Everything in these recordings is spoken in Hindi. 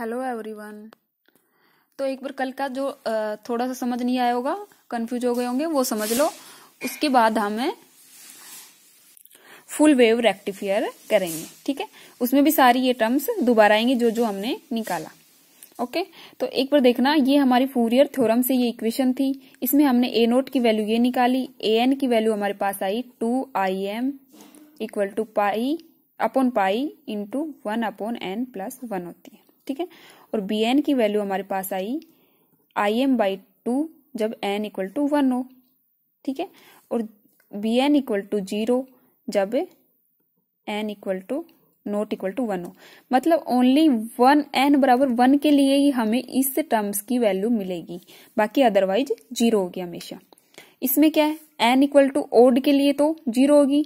हेलो एवरीवन तो एक बार कल का जो थोड़ा सा समझ नहीं आया होगा कंफ्यूज हो गए होंगे वो समझ लो उसके बाद हमें फुल वेव रेक्टिफायर करेंगे ठीक है उसमें भी सारी ये टर्म्स दोबारा आएंगे जो जो हमने निकाला ओके तो एक बार देखना ये हमारी फूरियर थ्योरम से ये इक्वेशन थी इसमें हमने ए नोट की वैल्यू ये निकाली ए एन की वैल्यू हमारे पास I two I M equal to pi upon pi into one upon N plus one होती है ठीक है और बी एन की वैल्यू हमारे पास I I M by two जब एन इक्वल टू वन हो ठीक है और B N equal to zero जब N equal to not equal to one हो मतलब ओनली वन एन बराबर वन के लिए ही हमें इस टर्म्स की वैल्यू मिलेगी बाकी अदरवाइज जीरो होगी हमेशा इसमें क्या है एन इक्वल टू ओड के लिए तो जीरो होगी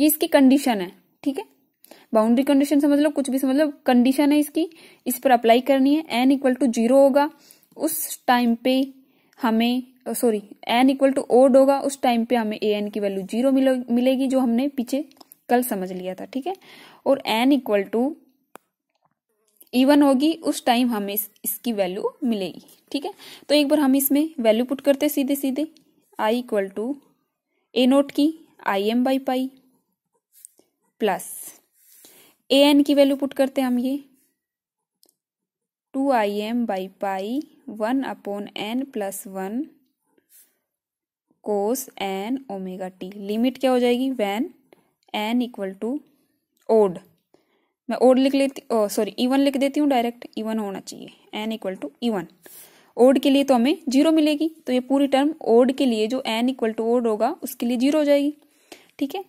ये इसकी कंडीशन है ठीक है बाउंड्री कंडीशन समझ मतलब लो कुछ भी समझ लो कंडीशन है इसकी इस पर अप्लाई करनी है एन इक्वल टू जीरो होगा उस टाइम पे हमें sorry N equal to odd होगा उस टाइम पे हमें ए एन की वैल्यू जीरो मिलेगी जो हमने पीछे कल समझ लिया था ठीक है और एन इक्वल टू इवन होगी उस टाइम हमें इस, इसकी वैल्यू मिलेगी ठीक है तो एक बार हम इसमें वैल्यू पुट करते सीधे सीधे I equal to A nought की I M by pi plus A N की वैल्यू पुट करते हैं हम ये two I M by pi one upon N plus one cos N omega T limit क्या हो जाएगी when N equal to odd मैं ओड लिख लेती सॉरी इवन लिख देती हूँ डायरेक्ट इवन होना चाहिए N equal to even odd के लिए तो हमें जीरो मिलेगी तो ये पूरी टर्म ओड के लिए जो एन इक्वल टू ओड होगा उसके लिए जीरो हो जाएगी ठीक है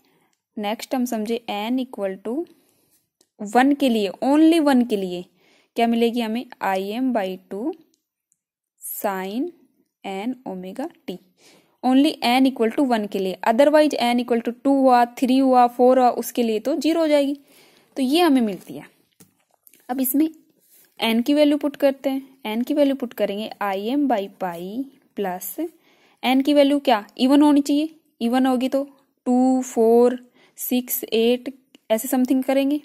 नेक्स्ट हम समझे एन इक्वल टू वन के लिए ओनली वन के लिए क्या मिलेगी हमें I M by two sine N omega T only N equal to one के लिए otherwise N equal to two हुआ थ्री हुआ फोर हुआ उसके लिए तो जीरो हो जाएगी तो ये हमें मिलती है अब इसमें एन की वैल्यू पुट करते हैं एन की वैल्यू पुट करेंगे I M by pi plus N की वैल्यू क्या इवन होनी चाहिए इवन होगी तो टू फोर सिक्स एट ऐसे समथिंग करेंगे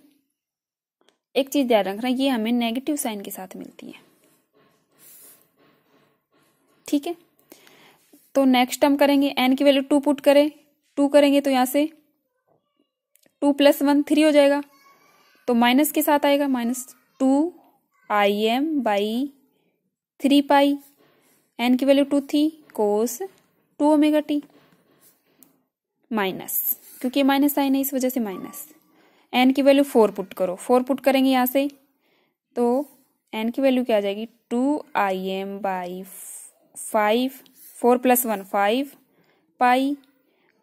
एक चीज ध्यान रखना ये हमें नेगेटिव साइन के साथ मिलती है ठीक है तो नेक्स्ट हम करेंगे एन की वैल्यू टू पुट करें टू करेंगे तो यहां से टू प्लस वन थ्री हो जाएगा तो माइनस के साथ आएगा minus two I M by three pi N की वैल्यू टू थी cos two omega T minus क्योंकि माइनस साइन है इस वजह से माइनस एन की वैल्यू फोर पुट करो फोर पुट करेंगे यहाँ से तो एन की वैल्यू क्या आ जाएगी two I M by five four plus one five pi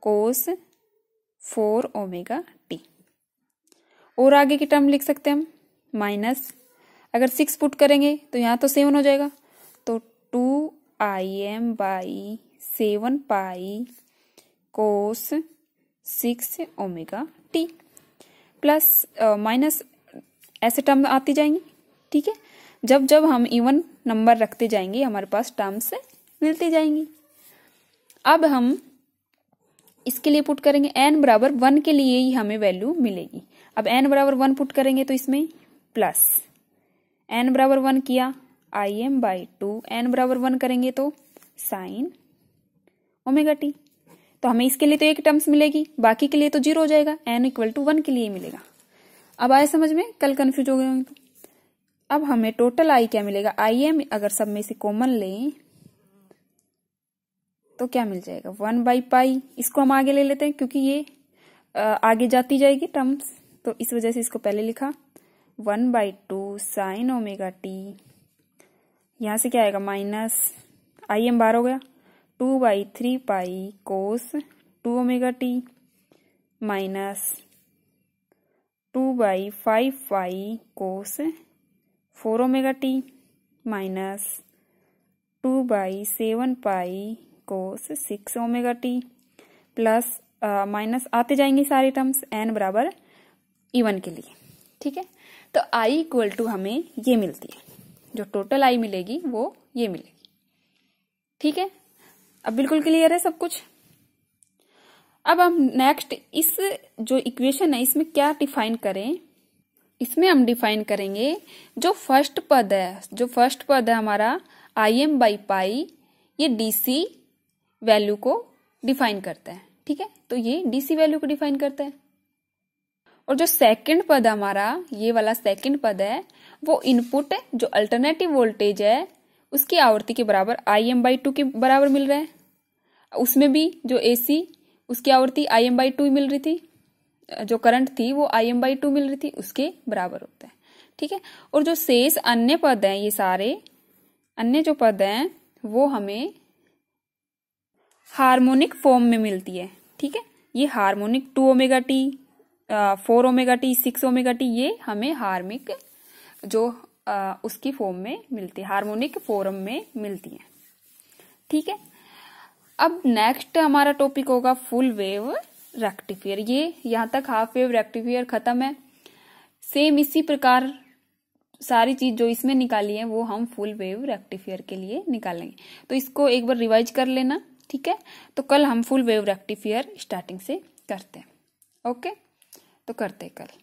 cos four omega T और आगे की टर्म लिख सकते हैं हम माइनस अगर सिक्स पुट करेंगे तो यहाँ तो सेवन हो जाएगा तो two I M by seven pi cos six omega T plus minus ऐसे टर्म आती जाएंगी ठीक है जब जब हम इवन नंबर रखते जाएंगे हमारे पास टर्म्स मिलती जाएंगी अब हम इसके लिए पुट करेंगे एन बराबर वन के लिए ही हमें वैल्यू मिलेगी अब एन बराबर वन पुट करेंगे तो इसमें प्लस एन बराबर वन किया I M by two N बराबर वन करेंगे तो साइन ओमेगा टी तो हमें इसके लिए तो एक टर्म्स मिलेगी बाकी के लिए तो जीरो हो जाएगा एन इक्वल टू वन के लिए मिलेगा अब आए समझ में कल कंफ्यूज हो गए होंगे तो अब हमें टोटल आई क्या मिलेगा आई एम अगर सब में से कॉमन लें तो क्या मिल जाएगा वन बाई पाई इसको हम आगे ले लेते हैं क्योंकि ये आगे जाती जाएगी टर्म्स तो इस वजह से इसको पहले लिखा one by two sine omega T यहां से क्या आएगा माइनस आई एम बार हो गया two by three pi cos two omega T minus two by five pi cos four omega T minus two by seven pi cos six omega T plus minus आते जाएंगे सारे टर्म्स एन बराबर इवन के लिए ठीक है तो आई इक्वल टू हमें ये मिलती है जो टोटल आई मिलेगी वो ये मिलेगी ठीक है अब बिल्कुल क्लियर है सब कुछ अब हम नेक्स्ट इस जो इक्वेशन है इसमें क्या डिफाइन करें इसमें हम डिफाइन करेंगे जो फर्स्ट पद है जो फर्स्ट पद है हमारा आई एम बाई पाई ये डीसी वैल्यू को डिफाइन करता है ठीक है तो ये डीसी वैल्यू को डिफाइन करता है और जो सेकंड पद हमारा ये वाला सेकंड पद है वो इनपुट जो अल्टरनेटिव वोल्टेज है उसकी आवृत्ति के बराबर आई एम बाई टू के बराबर मिल रहा है उसमें भी जो ए सी उसकी आवृत्ति आई एम बाई टू मिल रही थी जो करंट थी वो आई एम बाई टू मिल रही थी उसके बराबर होता है ठीक है और जो शेष अन्य पद हैं ये सारे अन्य जो पद हैं वो हमें हार्मोनिक फॉर्म में मिलती है ठीक है ये harmonic two omega T four omega T six omega T ये हमें हार्मिक जो आ, उसकी फॉर्म में मिलती है हार्मोनिक फॉर्म में मिलती है ठीक है अब नेक्स्ट हमारा टॉपिक होगा फुल वेव रेक्टिफियर ये यहाँ तक हाफ वेव रेक्टिफियर खत्म है सेम इसी प्रकार सारी चीज जो इसमें निकाली है वो हम फुल वेव रेक्टिफियर के लिए निकालेंगे तो इसको एक बार रिवाइज कर लेना ठीक है तो कल हम फुल वेव रेक्टिफियर स्टार्टिंग से करते हैं ओके तो करते हैं कल